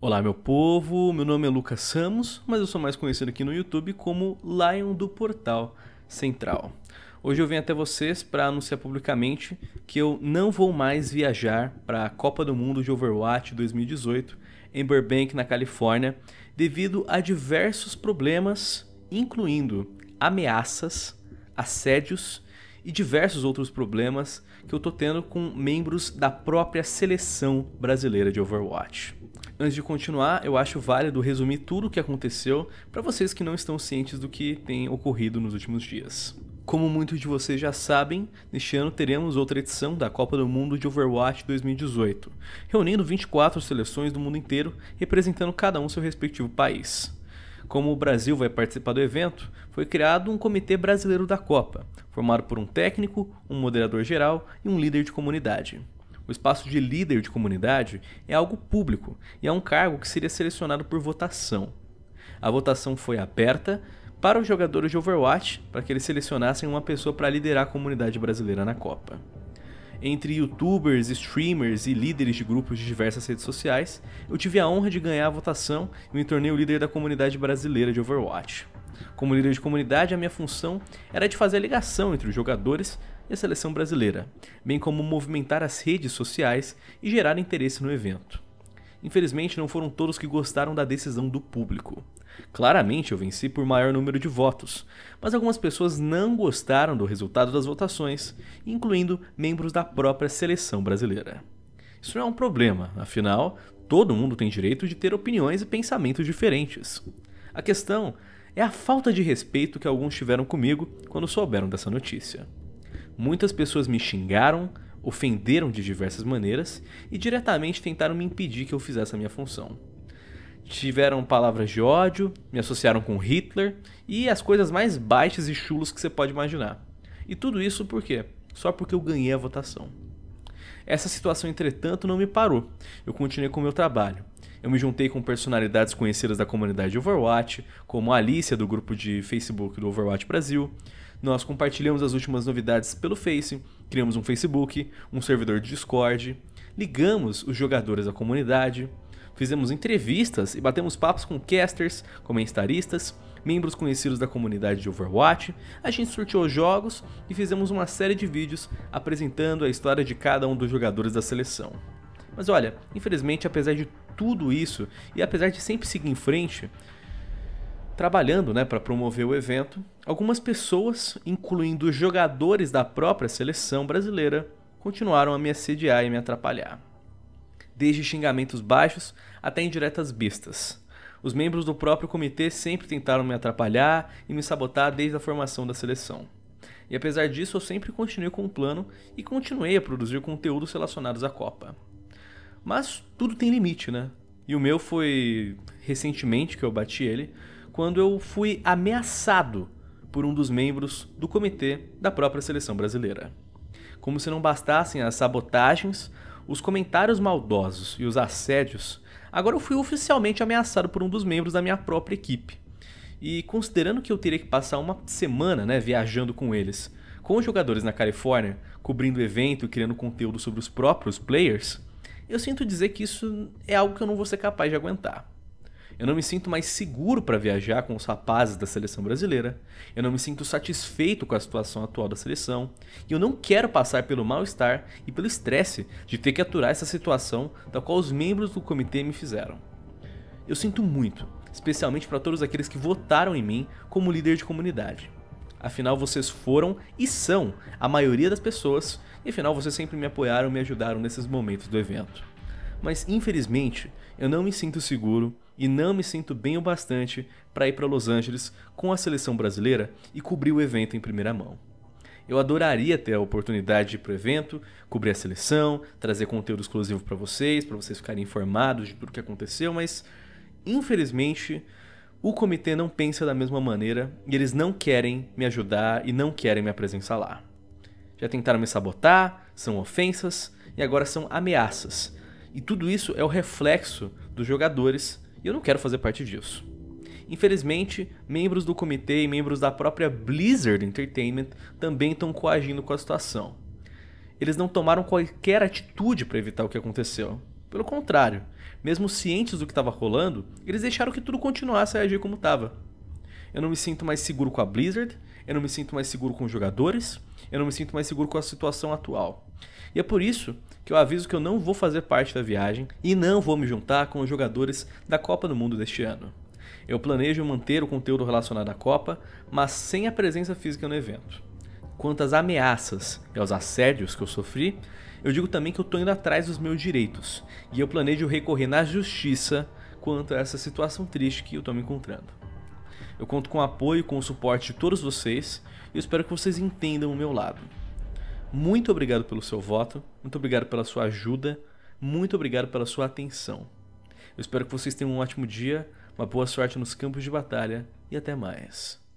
Olá, meu povo. Meu nome é Lucas Samos, mas eu sou mais conhecido aqui no YouTube como Lion do Portal Central. Hoje eu venho até vocês para anunciar publicamente que eu não vou mais viajar para a Copa do Mundo de Overwatch 2018 em Burbank, na Califórnia, devido a diversos problemas, incluindo ameaças, assédios e diversos outros problemas que eu tô tendo com membros da própria seleção brasileira de Overwatch. Antes de continuar, eu acho válido resumir tudo o que aconteceu para vocês que não estão cientes do que tem ocorrido nos últimos dias. Como muitos de vocês já sabem, neste ano teremos outra edição da Copa do Mundo de Overwatch 2018, reunindo 24 seleções do mundo inteiro, representando cada um seu respectivo país. Como o Brasil vai participar do evento, foi criado um Comitê Brasileiro da Copa, formado por um técnico, um moderador geral e um líder de comunidade. O espaço de líder de comunidade é algo público e é um cargo que seria selecionado por votação. A votação foi aberta para os jogadores de Overwatch para que eles selecionassem uma pessoa para liderar a comunidade brasileira na Copa. Entre youtubers, streamers e líderes de grupos de diversas redes sociais, eu tive a honra de ganhar a votação e me tornei o líder da comunidade brasileira de Overwatch. Como líder de comunidade, a minha função era de fazer a ligação entre os jogadores e a seleção brasileira, bem como movimentar as redes sociais e gerar interesse no evento. Infelizmente, não foram todos que gostaram da decisão do público. Claramente eu venci por maior número de votos, mas algumas pessoas não gostaram do resultado das votações, incluindo membros da própria seleção brasileira. Isso não é um problema, afinal, todo mundo tem direito de ter opiniões e pensamentos diferentes. A questão é a falta de respeito que alguns tiveram comigo quando souberam dessa notícia. Muitas pessoas me xingaram, ofenderam de diversas maneiras e diretamente tentaram me impedir que eu fizesse a minha função. Tiveram palavras de ódio, me associaram com Hitler e as coisas mais baixas e chulas que você pode imaginar. E tudo isso por quê? Só porque eu ganhei a votação. Essa situação, entretanto, não me parou. Eu continuei com o meu trabalho. Eu me juntei com personalidades conhecidas da comunidade Overwatch, como a Alicia do grupo de Facebook do Overwatch Brasil, nós compartilhamos as últimas novidades pelo Face, criamos um Facebook, um servidor de Discord, ligamos os jogadores à comunidade, fizemos entrevistas e batemos papos com casters, comentaristas, membros conhecidos da comunidade de Overwatch, a gente sorteou jogos e fizemos uma série de vídeos apresentando a história de cada um dos jogadores da seleção. Mas olha, infelizmente, apesar de tudo isso e apesar de sempre seguir em frente, trabalhando né, para promover o evento, algumas pessoas, incluindo jogadores da própria seleção brasileira, continuaram a me assediar e me atrapalhar. Desde xingamentos baixos até indiretas bestas. Os membros do próprio comitê sempre tentaram me atrapalhar e me sabotar desde a formação da seleção. E apesar disso, eu sempre continuei com o plano e continuei a produzir conteúdos relacionados à Copa. Mas tudo tem limite, né? E o meu foi recentemente que eu bati ele, quando eu fui ameaçado por um dos membros do comitê da própria seleção brasileira. Como se não bastassem as sabotagens, os comentários maldosos e os assédios, agora eu fui oficialmente ameaçado por um dos membros da minha própria equipe. E considerando que eu teria que passar uma semana né, viajando com eles, com os jogadores na Califórnia, cobrindo evento e criando conteúdo sobre os próprios players, eu sinto dizer que isso é algo que eu não vou ser capaz de aguentar. Eu não me sinto mais seguro para viajar com os rapazes da seleção brasileira. Eu não me sinto satisfeito com a situação atual da seleção. E eu não quero passar pelo mal-estar e pelo estresse de ter que aturar essa situação da qual os membros do comitê me fizeram. Eu sinto muito, especialmente para todos aqueles que votaram em mim como líder de comunidade. Afinal, vocês foram e são a maioria das pessoas, e afinal, vocês sempre me apoiaram e me ajudaram nesses momentos do evento mas infelizmente eu não me sinto seguro e não me sinto bem o bastante para ir para Los Angeles com a seleção brasileira e cobrir o evento em primeira mão. Eu adoraria ter a oportunidade de ir para o evento, cobrir a seleção, trazer conteúdo exclusivo para vocês, para vocês ficarem informados de tudo o que aconteceu, mas infelizmente o comitê não pensa da mesma maneira e eles não querem me ajudar e não querem minha presença lá. Já tentaram me sabotar, são ofensas e agora são ameaças e tudo isso é o reflexo dos jogadores, e eu não quero fazer parte disso. Infelizmente, membros do comitê e membros da própria Blizzard Entertainment também estão coagindo com a situação. Eles não tomaram qualquer atitude para evitar o que aconteceu. Pelo contrário, mesmo cientes do que estava rolando, eles deixaram que tudo continuasse a agir como estava. Eu não me sinto mais seguro com a Blizzard, eu não me sinto mais seguro com os jogadores, eu não me sinto mais seguro com a situação atual. E é por isso que eu aviso que eu não vou fazer parte da viagem e não vou me juntar com os jogadores da Copa do Mundo deste ano. Eu planejo manter o conteúdo relacionado à Copa, mas sem a presença física no evento. Quanto às ameaças e aos assédios que eu sofri, eu digo também que eu estou indo atrás dos meus direitos e eu planejo recorrer na justiça quanto a essa situação triste que eu estou me encontrando. Eu conto com o apoio e com o suporte de todos vocês e espero que vocês entendam o meu lado. Muito obrigado pelo seu voto, muito obrigado pela sua ajuda, muito obrigado pela sua atenção. Eu espero que vocês tenham um ótimo dia, uma boa sorte nos campos de batalha e até mais.